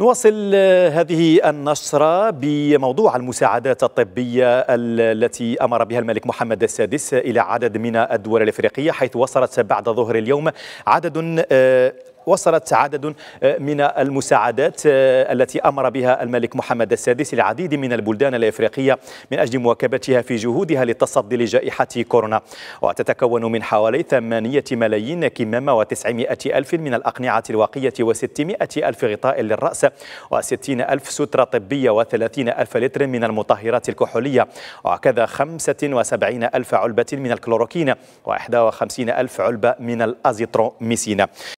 نواصل هذه النشرة بموضوع المساعدات الطبية التي أمر بها الملك محمد السادس إلى عدد من الدول الإفريقية حيث وصلت بعد ظهر اليوم عدد آه، وصلت عدد آه، من المساعدات آه، التي أمر بها الملك محمد السادس لعديد من البلدان الإفريقية من أجل مواكبتها في جهودها للتصدي لجائحة كورونا وتتكون من حوالي 8 ملايين كمامة و900 ألف من الأقنعة الواقية و600 ألف غطاء للرأس ألف سترة طبية ألف لتر من المطهرات الكحولية وكذا وسبعين ألف علبة من الكلوروكين و وخمسين ألف علبة من الأزيتروميسين